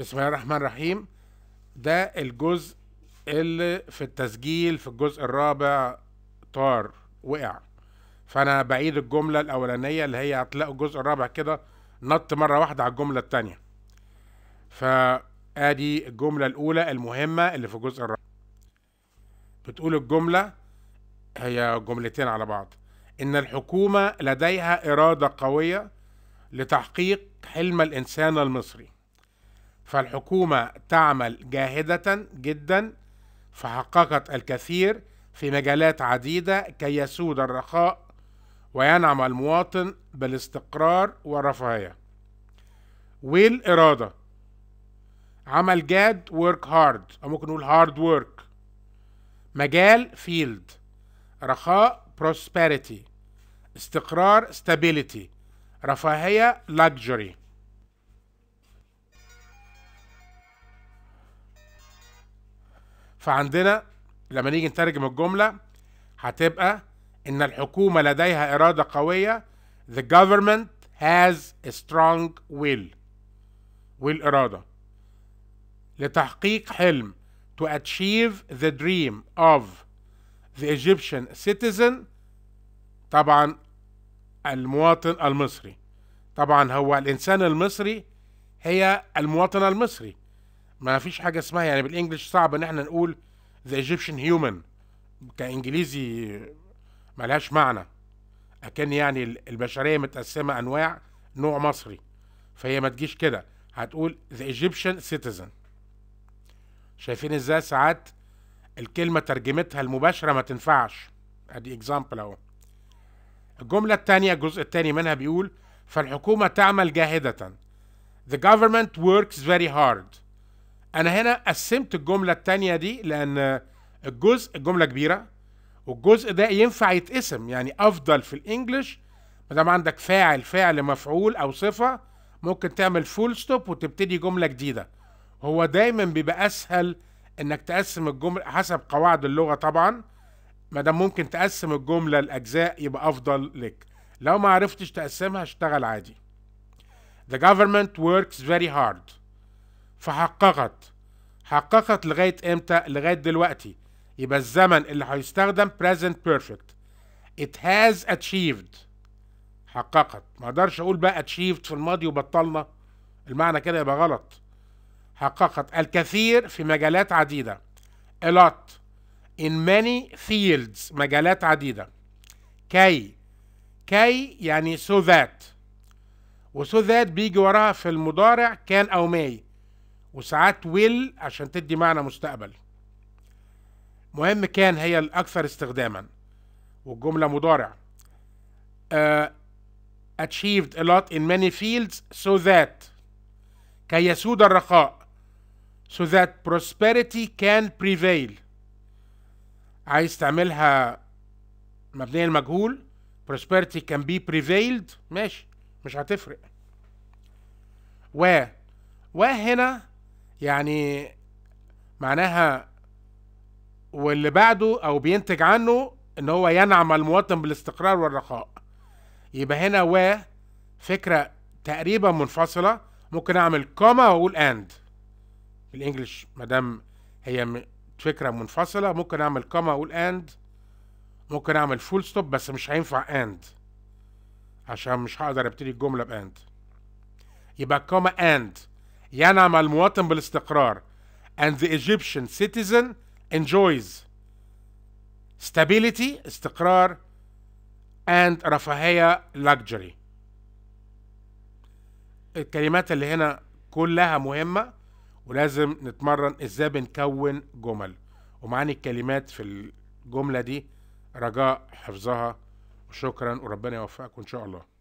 بسم الله الرحمن الرحيم ده الجزء اللي في التسجيل في الجزء الرابع طار وقع فانا بعيد الجمله الاولانيه اللي هي هتلاقوا الجزء الرابع كده نط مره واحده على الجمله الثانيه فادي الجمله الاولى المهمه اللي في الجزء الرابع بتقول الجمله هي جملتين على بعض ان الحكومه لديها اراده قويه لتحقيق حلم الانسان المصري فالحكومة تعمل جاهدة جدا فحققت الكثير في مجالات عديدة كي يسود الرخاء وينعم المواطن بالاستقرار والرفاهية والإرادة عمل جاد work hard أو ممكن نقول hard work مجال فيلد رخاء prosperity استقرار stability رفاهية luxury فعندنا لما نيجي نترجم الجملة هتبقى إن الحكومة لديها إرادة قوية The government has a strong will والإرادة لتحقيق حلم to achieve the dream of the Egyptian citizen طبعا المواطن المصري طبعا هو الإنسان المصري هي المواطن المصري ما فيش حاجه اسمها يعني بالانجلش صعب ان احنا نقول ذا ايجيبشن هيومن كانجليزي ملهاش معنى اكن يعني البشريه متقسمه انواع نوع مصري فهي ما تجيش كده هتقول ذا ايجيبشن سيتيزن شايفين ازاي ساعات الكلمه ترجمتها المباشره ما تنفعش ادي اكزامبل اهو الجمله الثانيه الجزء الثاني منها بيقول فالحكومه تعمل جاهده The government works very hard انا هنا قسمت الجمله الثانيه دي لان الجزء الجمله كبيره والجزء ده ينفع يتقسم يعني افضل في الانجليش ما دام عندك فاعل فعل مفعول او صفه ممكن تعمل فول ستوب وتبتدي جمله جديده هو دايما بيبقى اسهل انك تقسم الجمله حسب قواعد اللغه طبعا ما دام ممكن تقسم الجمله لاجزاء يبقى افضل لك لو ما عرفتش تقسمها اشتغل عادي The government works very hard فحققت حققت لغاية امتى لغاية دلوقتي يبقى الزمن اللي هيستخدم present perfect it has achieved حققت ما اقدرش اقول بقى achieved في الماضي وبطلنا المعنى كده يبقى غلط حققت الكثير في مجالات عديدة a lot in many fields مجالات عديدة كي كي يعني so that و so that بيجي وراها في المضارع كان أو may وساعات will عشان تدي معنى مستقبل مهم كان هي الأكثر استخداما والجملة مضارع uh, achieved a lot in many fields so that كي يسود الرخاء so that prosperity can prevail عايز تعملها مبنية المجهول prosperity can be prevailed ماشي مش هتفرق و و هنا يعني معناها واللي بعده او بينتج عنه ان هو ينعم المواطن بالاستقرار والرخاء يبقى هنا و فكره تقريبا منفصله ممكن اعمل كوما واقول اند بالانجلش دام هي فكره منفصله ممكن اعمل كوما واقول اند ممكن اعمل فول ستوب بس مش هينفع اند عشان مش هقدر ابتدي الجمله باند يبقى كوما اند ينعم المواطن بالاستقرار and the Egyptian citizen enjoys stability استقرار and رفاهية luxury الكلمات اللي هنا كلها مهمة ولازم نتمرن ازاي بنكون جمل ومعاني الكلمات في الجملة دي رجاء حفظها وشكرا وربنا يوفقك ان شاء الله